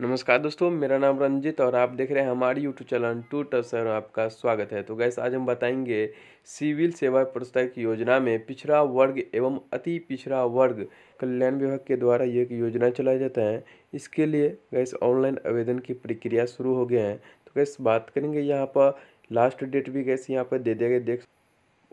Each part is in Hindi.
नमस्कार दोस्तों मेरा नाम रंजित और आप देख रहे हैं हमारे यूट्यूब चैनल टू टसर आपका स्वागत है तो गैस आज हम बताएंगे सिविल सेवा पुरस्कार योजना में पिछड़ा वर्ग एवं अति पिछड़ा वर्ग कल्याण विभाग के द्वारा ये एक योजना चलाया जाता है इसके लिए गैस ऑनलाइन आवेदन की प्रक्रिया शुरू हो गया है तो गैस बात करेंगे यहाँ पर लास्ट डेट भी गैस यहाँ पर दे दिया गया देख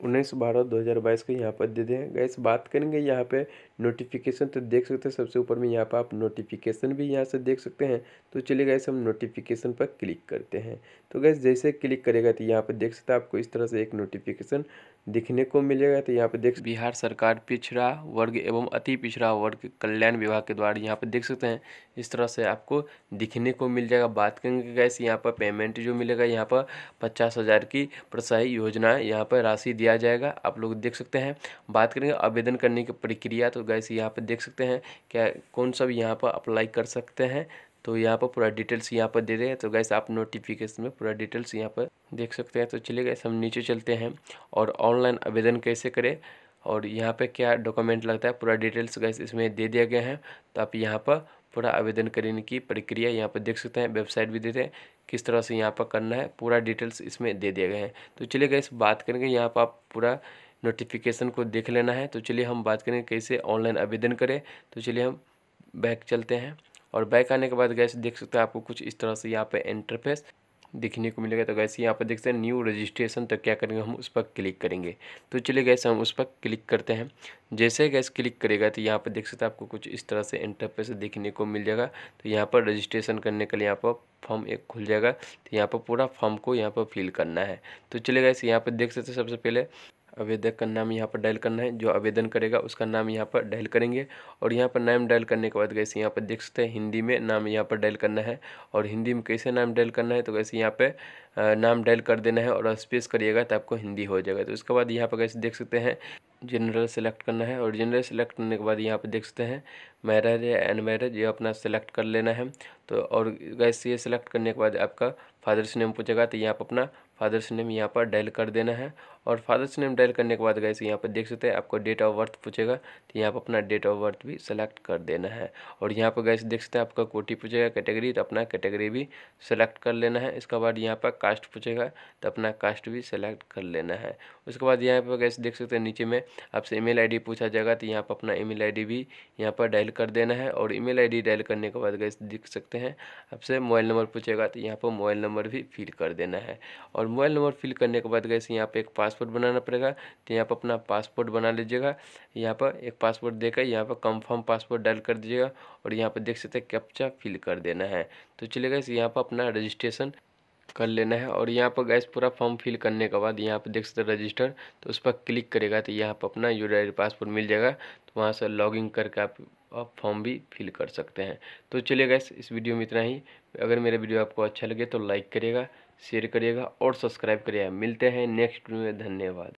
उन्नीस बारह दो हज़ार बाईस का यहाँ पर दे दें गैस बात करेंगे यहाँ पे नोटिफिकेशन तो देख सकते हैं सबसे ऊपर में यहाँ पर आप नोटिफिकेशन भी यहाँ से देख सकते हैं तो चलिए गैस हम नोटिफिकेशन पर क्लिक करते हैं तो गैस जैसे क्लिक करेगा तो यहाँ पर देख सकते हैं आपको इस तरह से एक नोटिफिकेशन देखने को मिलेगा तो यहाँ पे देख बिहार सरकार पिछड़ा वर्ग एवं अति पिछड़ा वर्ग कल्याण विभाग के द्वारा यहाँ पे देख सकते हैं इस तरह से आपको दिखने को मिल जाएगा बात करेंगे गैस यहाँ पर पेमेंट जो मिलेगा यहाँ पर पचास हज़ार की प्रसाई योजना यहाँ पर राशि दिया जाएगा आप लोग देख सकते हैं बात करेंगे आवेदन करने की प्रक्रिया तो गैस यहाँ पर देख सकते हैं क्या कौन सब यहाँ पर अप्लाई कर सकते हैं तो यहाँ पर पूरा डिटेल्स यहाँ पर दे रहे हैं तो गैस आप नोटिफिकेशन में पूरा डिटेल्स यहाँ पर देख सकते हैं तो चलिए गैस हम नीचे चलते हैं और ऑनलाइन आवेदन कैसे करें और यहाँ पर क्या डॉक्यूमेंट लगता है पूरा डिटेल्स गैस इसमें दे दिया गया है तो आप यहाँ पर पूरा आवेदन करने की प्रक्रिया यहाँ पर देख सकते हैं वेबसाइट भी दे रहे हैं किस तरह से यहाँ पर करना है पूरा डिटेल्स इसमें दे दिया गया है तो चलिए गैस बात करेंगे यहाँ पर आप पूरा नोटिफिकेशन को देख लेना है तो चलिए हम बात करेंगे कैसे ऑनलाइन आवेदन करें तो चलिए हम बैक चलते हैं और बैक आने के बाद गैस देख सकते हैं आपको कुछ इस तरह से यहाँ पे इंटरफेस दिखने को मिलेगा तो गैस यहाँ पर देख सकते हैं न्यू रजिस्ट्रेशन तो क्या करेंगे हम उस पर क्लिक करेंगे तो चलिए गैस हम उस पर क्लिक करते हैं जैसे गैस क्लिक करेगा तो यहाँ पर देख सकते हैं आपको कुछ इस तरह से इंटरफेस देखने को मिल जाएगा तो यहाँ पर रजिस्ट्रेशन करने के लिए यहाँ पर फॉर्म एक खुल जाएगा तो यहाँ पर पूरा फॉर्म को यहाँ पर फिल करना है तो चलिए गैस यहाँ पर देख सकते सबसे पहले आवेदक का नाम यहाँ पर डायल करना है जो आवेदन करेगा उसका नाम यहाँ पर डायल करेंगे और यहाँ पर नाम डायल करने के बाद कैसे यहाँ पर देख सकते हैं हिंदी में नाम यहाँ पर डायल करना है और हिंदी में कैसे नाम डायल करना है तो कैसे यहाँ पर नाम डायल कर देना है और स्पेस करिएगा तो आपको हिंदी हो जाएगा तो उसके बाद यहाँ पर कैसे देख सकते हैं जनरल सेलेक्ट करना है और जनरल सेलेक्ट करने के बाद यहाँ पे देख सकते हैं मैरिज या अनमैरिज ये अपना सेलेक्ट कर लेना है तो और गैस ये सेलेक्ट करने के बाद आपका फादर्स नेम पूछेगा तो यहाँ पर अपना फादर्स नेम यहाँ पर डायल कर देना है और फादर्स नेम डायल करने के बाद गैस यहाँ पर देख सकते हैं आपको डेट ऑफ बर्थ पूछेगा तो यहाँ पर अपना डेट ऑफ बर्थ भी सेलेक्ट कर देना है और यहाँ पर गैस देख सकते हैं आपका कोटी पूछेगा कैटेगरी तो अपना कैटेगरी भी सेलेक्ट कर लेना है इसके बाद यहाँ पर कास्ट पूछेगा तो अपना कास्ट भी सेलेक्ट कर लेना है उसके बाद यहाँ पर गैस देख सकते हैं नीचे में आपसे ईमेल आईडी पूछा जाएगा तो यहाँ पर अपना ईमेल आईडी भी यहाँ पर डायल कर देना है और ईमेल आईडी डायल करने के बाद गए देख सकते हैं आपसे मोबाइल नंबर पूछेगा तो यहाँ पर मोबाइल नंबर भी फिल कर देना है और मोबाइल नंबर फिल करने के बाद गए यहाँ पर एक पासपोर्ट बनाना पड़ेगा तो यहाँ पर अपना पासपोर्ट बना लीजिएगा यहाँ पर एक पासपोर्ट देकर यहाँ पर कंफर्म पासपोर्ट डायल कर दीजिएगा और यहाँ पर देख सकते हैं कैप्चा फिल कर देना है तो चलिए गए यहाँ पर अपना रजिस्ट्रेशन कर लेना है और यहाँ पर गैस पूरा फॉर्म फिल करने के बाद यहाँ पर देख सकते रजिस्टर तो उस पर क्लिक करेगा तो यहाँ पर अपना यूर आई पासपोर्ट मिल जाएगा तो वहाँ से इन करके आप आप फॉर्म भी फिल कर सकते हैं तो चलिए गैस इस वीडियो में इतना ही अगर मेरा वीडियो आपको अच्छा लगे तो लाइक करिएगा शेयर करिएगा और सब्सक्राइब करिएगा मिलते हैं नेक्स्ट वीडियो में धन्यवाद